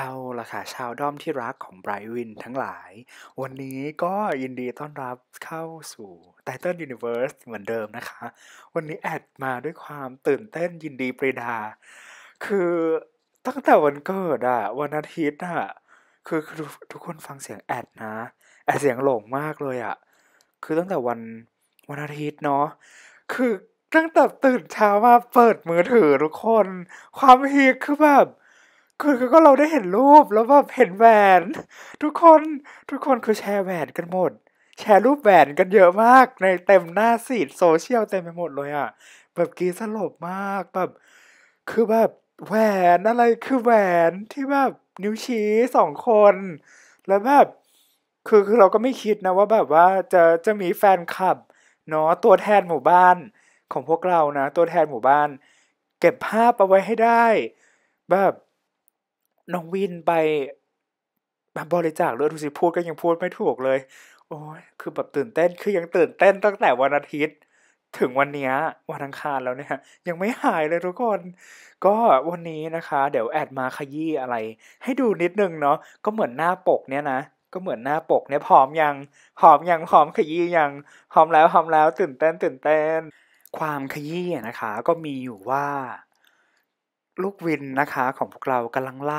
เอาละค่ะ ชาวด้อมที่รักของไบรท์วินทั้งหลาย วันนี้ก็ยินดีต้อนรับเข้าสู่ Titan Universe เหมือนเดิมนะคะ วันนี้แอดมาด้วยความตื่นเต้นยินดีปรีดาคือตั้งแต่วันเกิดอะวันอาทิตย์อะคือคอทุกคนฟังเสียงแอดนะ แอดเสียงหลงมากเลยอะคือตั้งแต่วันวันอาทิตย์เนาะคือตั้งแต่ตื่นเช้ามาเปิดมือถือทุกคน ความฮีคือแบบคือก็เราได้เห็นรูปแล้วแบบเห็นแหวน ทุกคนทุกคนคือแชร์แหวนกันหมด แชร์รูปแหวนกันเยอะมากในเต็มหน้าสีดโซเชียลเต็มไปหมดเลยอะ่ะแบบกีสลบมาก แบบคือแบบแหวนอะไรคือแหวนที่แบบนิ้วชี้สองคน แล้วแบบคือคือเราก็ไม่คิดนะว่าแบบว่าจะจะมีแฟนคลับ เนาะตัวแทนหมู่บ้านของพวกเรานะ ตัวแทนหมู่บ้าน เก็บภาพเอาไว้ให้ได้ แบบน้องวินไปบริจาคเลือดทุสิ พูดก็ยังพูดไม่ถูกเลย โอ้ยคือแบบตื่นเต้น คือยังตื่นเต้นตั้งแต่วันอาทิตย์ ถึงวันนี้วันอังคารแล้วเนี่ย ยังไม่หายเลยทุกคน ก็วันนี้นะคะ เดี๋ยวแอดมาขยี้อะไร ให้ดูนิดนึงเนาะ ก็เหมือนหน้าปกเนี่ยนะ ก็เหมือนหน้าปกเนี่ยพร้อมยังพร้อมยังพร้อมขยี้ยังพร้อมแล้วพร้อมแล้ว ตื่นเต้นตื่นเต้น ความขยี้นะคะ ก็มีอยู่ว่าลูกวินนะคะ ของพวกเรากำลังไล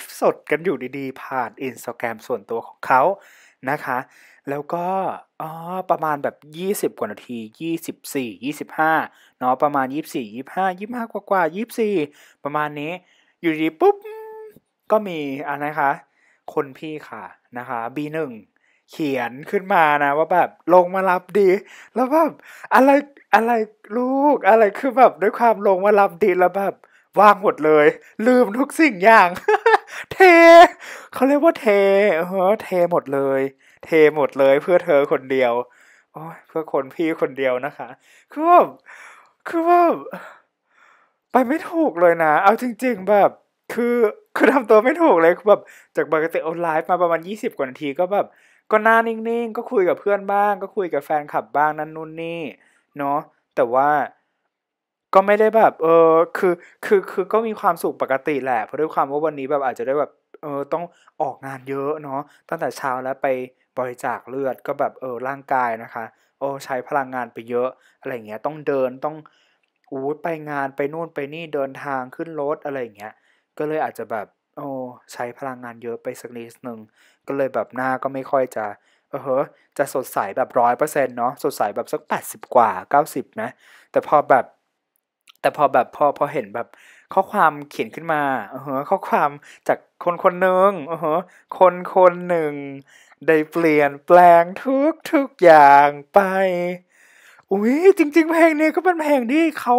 ฟ์สดกันอยู่ดีๆผ่านอินสตาแกรมส่วนตัวของเขานะคะ แล้วก็อ๋อประมาณแบบ20 กว่านาที 24 25เนาะประมาณ 24 25 25กว่ากว่า24 ประมาณนี้ อยู่ดีปุ๊บ ก็มีอันนะคะคนพี่ค่ะนะคะ B1 เขียนขึ้นมานะว่าแบบลงมารับดี แล้วแบบ อะไรอะไรลูกอะไรคือแบบ ด้วยความลงมารับดีแล้วแบบว่างหมดเลย ลืมทุกสิ่งอย่าง เท เขาเรียกว่าเทเออเทหมดเลย เทหมดเลยเพื่อเธอคนเดียวโอ้ยเพื่อคนพี่คนเดียวนะคะคือว่าคือว่าไปไม่ถูกเลยนะเอาจริง ๆ แบบ คือคือทำตัวไม่ถูกเลยแบบจากบปกติออนไลน์มาประมาณยี่สิบกว่านาทีก็แบบก็น่านิ่งๆ ก็คุยกับเพื่อนบ้าง ก็คุยกับแฟนคลับบ้างนั่นนู่นนี่เนาะแต่ว่าก็ไม่ได้แบบ เออคือ คือ คือ ก็มีความสุขปกติแหละ เพราะด้วยความว่าวันนี้แบบอาจจะได้แบบ เออต้องออกงานเยอะเนาะ ตั้งแต่เช้าแล้วไปบริจาคเลือดก็แบบ เออร่างกายนะคะโอ้ใช้พลังงานไปเยอะ อะไรเงี้ย ต้องเดิน ต้องอู้ไปงาน ไปนู่น ไปนี่ เดินทาง ขึ้นรถ อะไรเงี้ย ก็เลยอาจจะแบบโอ้ใช้พลังงานเยอะไปสักนิดหนึ่งก็เลยแบบหน้าก็ไม่ค่อยจะ เออจะสดใสแบบร้อยเปอร์เซ็นต์เนาะ สดใสแบบสักแปดสิบกว่าเก้าสิบนะ แต่พอแบบแต่พอแบบพอพอเห็นแบบข้อความเขียนขึ้นมาเออข้อความจากคนคนหนึ่งเออคนคนหนึ่ง ได้เปลี่ยนแปลงทุกทุกอย่างไปอุ้ยจริงๆเพลงนี้ก็เป็นเพลงที่เขา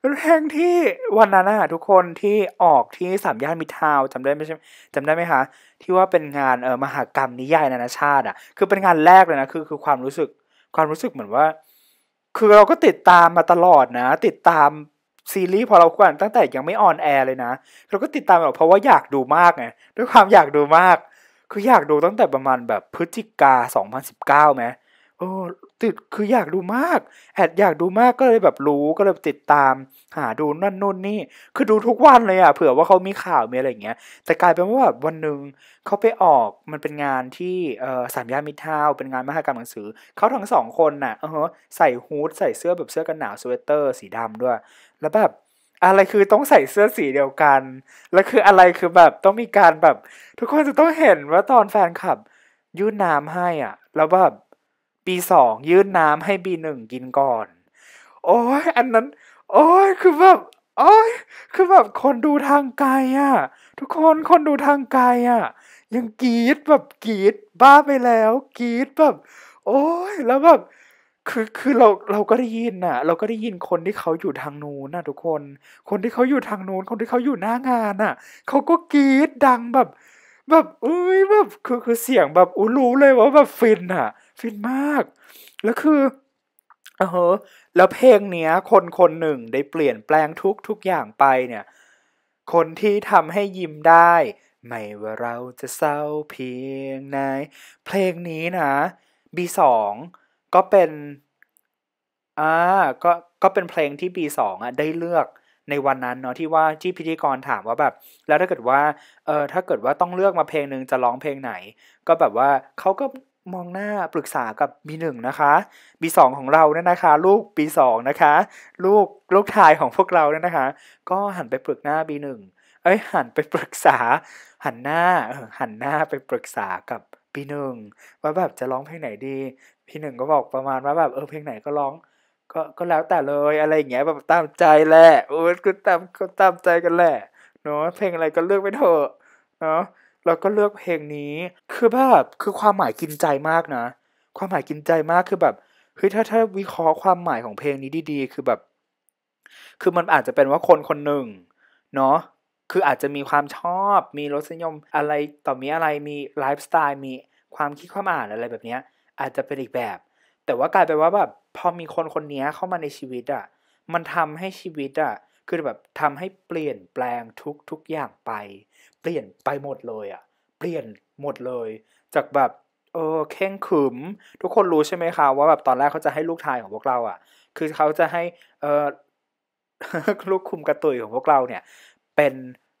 เป็นเพลงที่วันนั้นอะทุกคนที่ออกที่สามย่านมิทาวจำได้ไหมใช่จำได้ไหมคะที่ว่าเป็นงานเออมหากรรมนิยายนานาชาติอะคือเป็นงานแรกเลยนะ คือคือความรู้สึกความรู้สึกเหมือนว่าคือเราก็ติดตามมาตลอดนะ ติดตามซีรีส์พอเรากันตั้งแต่ยังไม่ออนแอร์เลยนะ เราก็ติดตามแบบเพราะว่าอยากดูมากไงด้วยความอยากดูมาก คืออยากดูตั้งแต่ประมาณแบบพฤศจิกา2019ไหมโอ้ติด คืออยากดูมาก แอดอยากดูมากก็เลยแบบรู้ก็เลยติดตาม หาดูนั่นนู่นนี่ คือดูทุกวันเลยอะ่ะ เผื่อว่าเขามีข่าวมีอะไรเงี้ย แต่กลายเป็นว่าแบบวันหนึ่งเขาไปออก มันเป็นงานที่เออสามย่านมิทาว เป็นงานมหกรรมหนังสือเขาทั้งสองคนน่ะเออใส่ฮูดใส่เสื้อแบบเสื้อกันหนาว สเวตเตอร์สีดำด้วย แล้วแบบ อะไรคือต้องใส่เสื้อสีเดียวกัน แล้วคืออะไรคือแบบต้องมีการแบบ ทุกคนจะต้องเห็นว่าตอนแฟนคลับยื่นน้ำให้อ่ะ แล้วแบบปีสองยื่นน้ำให้ปีหนึ่งกินก่อน โอ้ยอันนั้น โอ้ย คือแบบ โอ้ยคือแบบคนดูทางไกลอะ่ะ ทุกคนคนดูทางไกลอะ่ะ ยังกรีดแบบกรีดบ้าไปแล้ว กรีดแบบ โอ้ยแล้วแบบ คือ คือเรา เราก็ได้ยินน่ะ เราก็ได้ยินคนที่เขาอยู่ทางนู้นน่ะ ทุกคน คนที่เขาอยู่ทางนู้น คนที่เขาอยู่หน้างานน่ะเขาก็กรีดดังแบบ แบบออ้ยแบบคือคือเสียงแบบอู้รู้เลยว่าแบบฟินน่ะฟินมาก แล้วคือ เออแล้วเพลงเนี้ย คนคนหนึ่ง ได้เปลี่ยนแปลงทุกทุกอย่างไปเนี่ย คนที่ทำให้ยิ้มได้ไม่ว่าเราจะเศร้าเพียงไหน เพลงนี้นะีสอง ก็เป็น อ่า ก็ ก็เป็นเพลงที่ีสอง่ะได้เลือกในวันนั้นเนาะ ที่ว่าที่พิธีกรถามว่าแบบ แล้วถ้าเกิดว่า เออถ้าเกิดว่าต้องเลือกมาเพลงหนึ่งจะร้องเพลงไหน ก็แบบว่าเขาก็มองหน้าปรึกษากับ B1 นะคะบีสองของเราเนี่ยนะคะ ลูกปีสองนะคะ ลูกลูกชายของพวกเราเนี่ยนะคะ ก็หันไปปรึกหน้า B1 เอ้ย หันไปปรึกษา หันหน้าหันหน้าไปปรึกษากับบีหนึ่งว่าแบบจะร้องเพลงไหนดี พี่หนึ่งก็บอกประมาณว่าแบบเออเพลงไหนก็ร้องก็ก็แล้วแต่เลยอะไรอย่างเงี้ยแบบตามใจแหละโอ้ก็ตามก็ตามใจกันแหละเนาะเพลงอะไรก็เลือกไปเถอะเนาะแล้วก็เลือกเพลงนี้ คือแบบ คือความหมายกินใจมากนะความหมายกินใจมากคือแบบเฮ้ยถ้าถ้าวิเคราะห์ความหมายของเพลงนี้ดี ๆ คือแบบ คือมันอาจจะเป็นว่าคนคนหนึ่งเนาะคืออาจจะมีความชอบ มีรสนิยม อะไรต่อมีอะไรมีไลฟ์สไตล์ มีความคิดความอ่านอะไรแบบเนี้ย อาจจะเป็นอีกแบบ แต่ว่ากลายเป็นว่าแบบพอมีคนคนนี้เข้ามาในชีวิตอะ่ะมันทำให้ชีวิตอะ่ะคือแบบทำให้เปลี่ยนแปลงทุกทุกอย่างไป เปลี่ยนไปหมดเลยอะ่ะ เปลี่ยนหมดเลย จากแบบเออเข่งขึมทุกคนรู้ใช่ไหมคะ ว่าแบบตอนแรกเขาจะให้ลูกชายของพวกเราอะ่ะ คือเขาจะให้เออลูกคุมกระตุยของพวกเราเนี่ย เป็น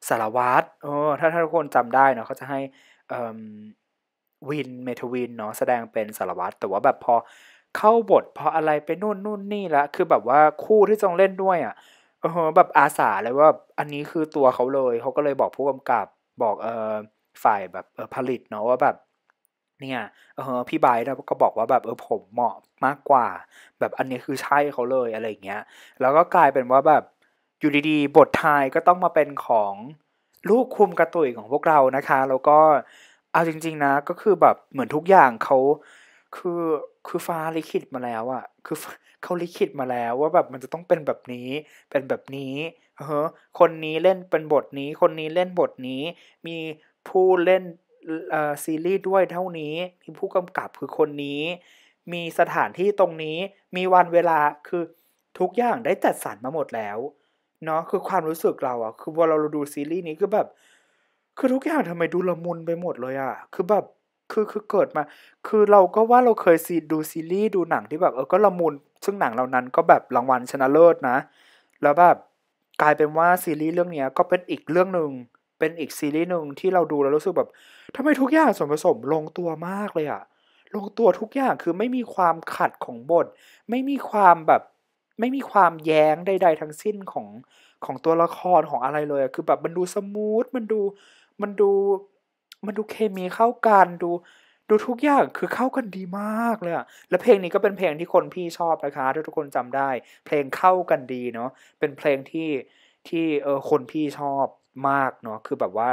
สารวัตรเออถ้าถ้าทุกคนจำได้เนาะเขาจะให้วินเมทวินเนาะแสดงเป็นสารวัตรแต่ว่าแบบพอเข้าบทพออะไรไปนู่นนู่นนี่ละคือแบบว่าคู่ที่จงเล่นด้วยอะ่ะออแบบอาสาเลยว่าอันนี้คือตัวเขาเลย เขาก็เลยบอกผู้กำกับบอกเออฝ่ายแบบเออผลิตเนาะว่าแบบเนี่ยเออพี่ไบร์ก็บอกว่าแบบเออผมเหมาะมากกว่า แบบอันนี้คือใช่เขาเลยอะไรเงี้ยแล้วก็กลายเป็นว่าแบบอยู่ดีๆบททายก็ต้องมาเป็นของลูกคุมกระตุยของพวกเรานะคะ แล้วก็เอาจริง ๆนะก็คือแบบเหมือนทุกอย่างเขาคือคือฟ้าลิขิตมาแล้วอะคือเขาลิขิตมาแล้วว่าแบบมันจะต้องเป็นแบบนี้ เป็นแบบนี้เฮ้อคนนี้เล่นเป็นบทนี้ คนนี้เล่นบทนี้ มีผู้เล่น เออ่ซีรีส์ด้วยเท่านี้ มีผู้กำกับคือคนนี้ มีสถานที่ตรงนี้มีวันเวลาคือทุกอย่างได้จัดสรรมาหมดแล้ว เนาะคือความรู้สึกเราอะคือพอเราดูซีรีส์นี้ก็แบบ คือทุกอย่างทำไมดูละมุนไปหมดเลยอะคือแบบคือคือเกิดมาคือเราก็ว่าเราเคยซีดูซีรีส์ดูหนังที่แบบ เออก็ละมุนซึ่งหนังเหล่านั้นก็แบบรางวัลชนะเลิศนะ แล้วแบบ กลายเป็นว่าซีรีส์เรื่องนี้ก็เป็นอีกเรื่องหนึ่งเป็นอีกซีรีส์หนึ่งที่เราดูแล้วรู้สึกแบบทำไมทุกอย่างส่วนผสมลงตัวมากเลยอะ ลงตัวทุกอย่างคือไม่มีความขัดของบทไม่มีความแบบไม่มีความแย้งใดๆทั้งสิ้นของของตัวละครของอะไรเลยคือแบบมันดูสมูทมันดูมันดูมันดูเคมีเข้ากันดู ดูทุกอย่างคือเข้ากันดีมากเลยอะและเพลงนี้ก็เป็นเพลงที่คนพี่ชอบนะคะถ้าทุกคนจำได้ เพลงเข้ากันดีเนาะเป็นเพลงที่ที่เออคนพี่ชอบมากเนาะคือแบบว่า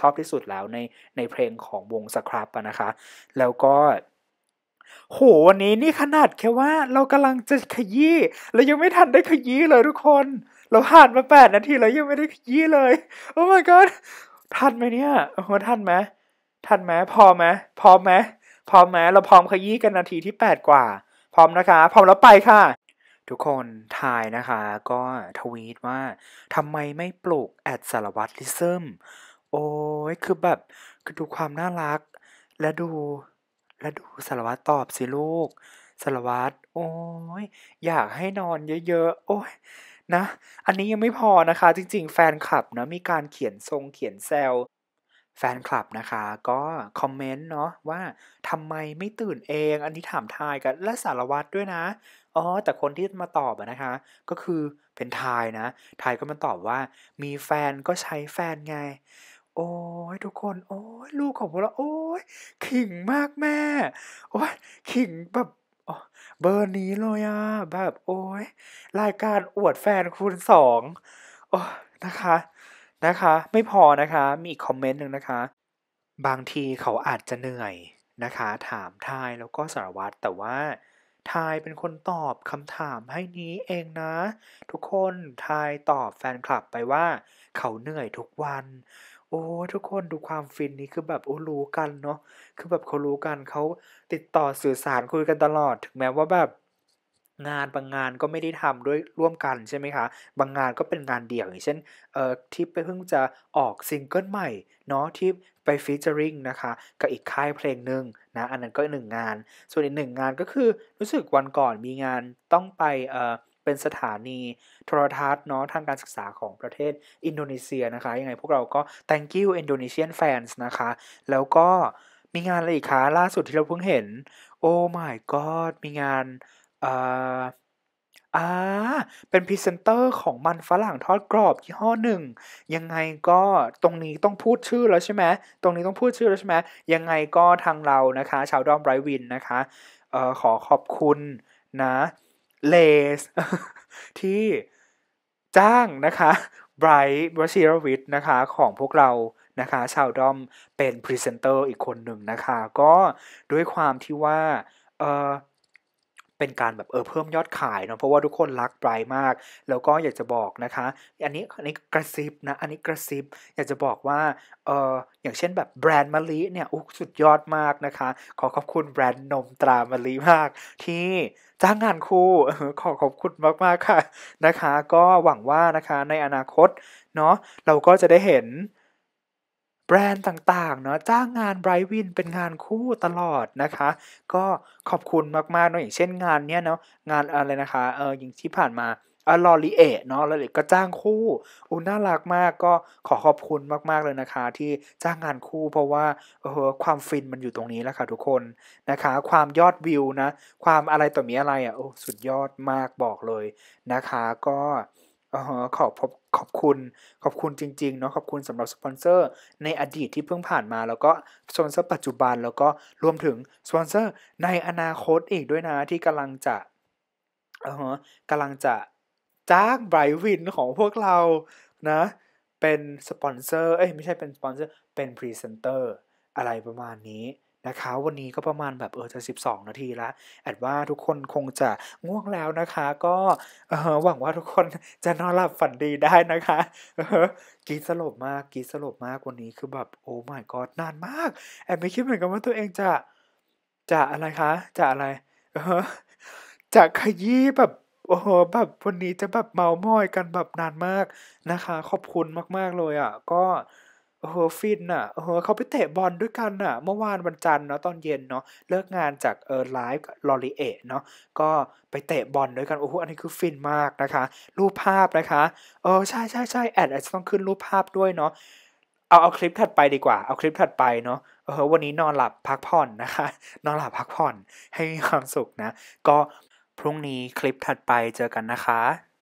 ชอบที่สุดแล้วในในเพลงของวงสครับนะคะ แล้วก็โหวันนี้นี่ขนาดแค่ว่าเรากำลังจะขยี้ แล้วยังไม่ทันได้ขยี้เลยทุกคน เราผ่านมาแปดนาทีแล้วยังไม่ได้ขยี้เลย โอ้ my god ทันไหมเนี่ย โอ้โหทันไหมทันไหม พอไหม พอไหมพอไหม เราพร้อมขยี้กันนาทีที่ 8 กว่า พร้อมนะคะ พร้อมแล้วไปค่ะ ทุกคนทายนะคะ ก็ทวีตว่าทำไมไม่ปลูกแอดสารวัตรลิซึมโอ้ย คือแบบ คือดูความน่ารัก และดู และดูสารวัตรตอบสิลูก สารวัตร โอ้ย อยากให้นอนเยอะ ๆ โอ้ยนะอันนี้ยังไม่พอนะคะจริงๆ แฟนคลับนะมีการเขียนทรงเขียนแซวแฟนคลับนะคะก็คอมเมนต์เนาะว่าทำไมไม่ตื่นเองอันนี้ถามทายกันและสารวัตรด้วยนะอ๋อแต่คนที่มาตอบนะคะ ก็คือเป็นทายนะทายก็มาตอบว่า มีแฟนก็ใช้แฟนไง โอ้ยทุกคนโอ้ยลูกของพวกเราโอ้ยขิงมากแม่โอ้ยขิงแบบเบอร์นี้เลยอะแบบโอ้ยรายการอวดแฟนคูณสองโอ้นะคะนะคะ ไม่พอนะคะ มีอีกคอมเมนต์หนึ่งนะคะ บางทีเขาอาจจะเหนื่อยนะคะ ถามทายแล้วก็สารวัตรแต่ว่า ทายเป็นคนตอบคำถามให้นี้เองนะ ทุกคนทายตอบแฟนคลับไปว่าเขาเหนื่อยทุกวันโอ้ ทุกคนดูความฟินนี้คือแบบโอ้รู้กันเนาะคือแบบเขารู้กันเขาติดต่อสื่อสารคุยกันตลอดถึงแม้ว่าแบบงานบางงานก็ไม่ได้ทำด้วยร่วมกันใช่ไหมคะบางงานก็เป็นงานเดี่ยวอย่างเช่นเอ่อที่ไปเพิ่งจะออกซิงเกิลใหม่ เนาะที่ไปฟีเจอริงนะคะ กับอีกค่ายเพลงหนึ่งนะอันนั้นก็หนึ่งงาน ส่วนอีกหนึ่งงานก็คือรู้สึกวันก่อนมีงานต้องไปเอ่อเป็นสถานีโทรทัศน์เนาะทางการศึกษาของประเทศอินโดนีเซียนะคะ ยังไงพวกเราก็ thank you Indonesian fans นะคะ แล้วก็มีงานอะไรอีกคะ ล่าสุดที่เราเพิ่งเห็นโอ้ my god มีงานอ่าอ่า เป็นพรีเซนเตอร์ของมันฝรั่งทอดกรอบยี่ห้อหนึ่ง ยังไงก็ตรงนี้ต้องพูดชื่อแล้วใช่ไหมตรงนี้ต้องพูดชื่อแล้วใช่ไหมยังไงก็ทางเรานะคะ ชาวดอมไรวินนะคะเอ่อขอขอบคุณนะเลสที่จ้างนะคะไบรท์วชิรวิทย์นะคะของพวกเรานะคะ ชาวดอมเป็นพรีเซนเตอร์อีกคนหนึ่งนะคะ ก็ด้วยความที่ว่าเออเป็นการแบบเออเพิ่มยอดขายเนาะเพราะว่าทุกคนรักไบร์มากแล้วก็อยากจะบอกนะคะ อันนี้อันนี้กระซิบนะอันนี้กระซิบอยากจะบอกว่าเอออย่างเช่นแบบแบรนด์มะลิเนี่ยอุสุดยอดมากนะคะ ขอขอบคุณแบรนด์นมตรามะลิมาก ที่จ้างงานครูขอขอบคุณมากมากค่ะนะคะ ก็หวังว่านะคะในอนาคตเนาะเราก็จะได้เห็นแบรนด์ต่างๆ เนาะจ้างงานไบรทวินเป็นงานคู่ตลอดนะคะ ก็ขอบคุณมากๆเนาะอย่างเช่นงานเนี้ยเนาะงานอะไรนะคะเอออย่างที่ผ่านมาอะลอรีเอเนาะลอวก็จ้างคู่อู้น่ารักมาก ก็ขอขอบคุณมากๆเลยนะคะ ที่จ้างงานคู่เพราะว่าเออความฟินมันอยู่ตรงนี้แล้วค่ะ ทุกคนนะคะ ความยอดวิวนะความอะไรต่อมีอะไรอ่ะโอ้สุดยอดมากบอกเลยนะคะ ก็ขอบขอบขอบคุณขอบคุณจริงๆเนาะขอบคุณสำหรับสปอนเซอร์ในอดีตที่เพิ่งผ่านมาแล้วก็สปอนเซอร์ปัจจุบันแล้วก็รวมถึงสปอนเซอร์ในอนาคตอีกด้วยนะ ที่กำลังจะเออกำลังจะจ้างไบรวินของพวกเรานะเป็นสปอนเซอร์เอ้ยไม่ใช่เป็นสปอนเซอร์เป็นพรีเซนเตอร์อะไรประมาณนี้นะคะวันนี้ก็ประมาณแบบเออจะ 12นาทีละแอดว่าทุกคนคงจะง่วงแล้วนะคะ ก็ เออหวังว่าทุกคนจะนอนหลับฝันดีได้นะคะเออกีสลบมากกีสลบมากวันนี้ คือแบบโอ้ my god นานมากแอดไม่คิดเหมือนกันว่าตัวเองจะ จะอะไรคะ จะอะไร เออจะขยี้แบบโอ้โหแบบวันนี้จะแบบเมามอยกันแบบนานมากนะคะ ขอบคุณมากๆเลยอ่ะก็โอ้โหฟินอ่ะโอ้โหเขาไปเตะบอลด้วยกันอ่ะเมื่อวานวันจันทร์เนาะตอนเย็นเนาะเลิกงานจากเออไลฟ์ลอรีเอะเนาะก็ไปเตะบอลด้วยกันโอ้โหอันนี้คือฟินมากนะคะ รูปภาพนะคะเออใช่ใช่ใช่แอดอาจจะต้องขึ้นรูปภาพด้วยเนาะเอาเอาคลิปถัดไปดีกว่าเอาคลิปถัดไปเนาะเออวันนี้นอนหลับพักผ่อนนะคะ นอนหลับพักผ่อนให้มีความสุขนะ ก็พรุ่งนี้คลิปถัดไปเจอกันนะคะ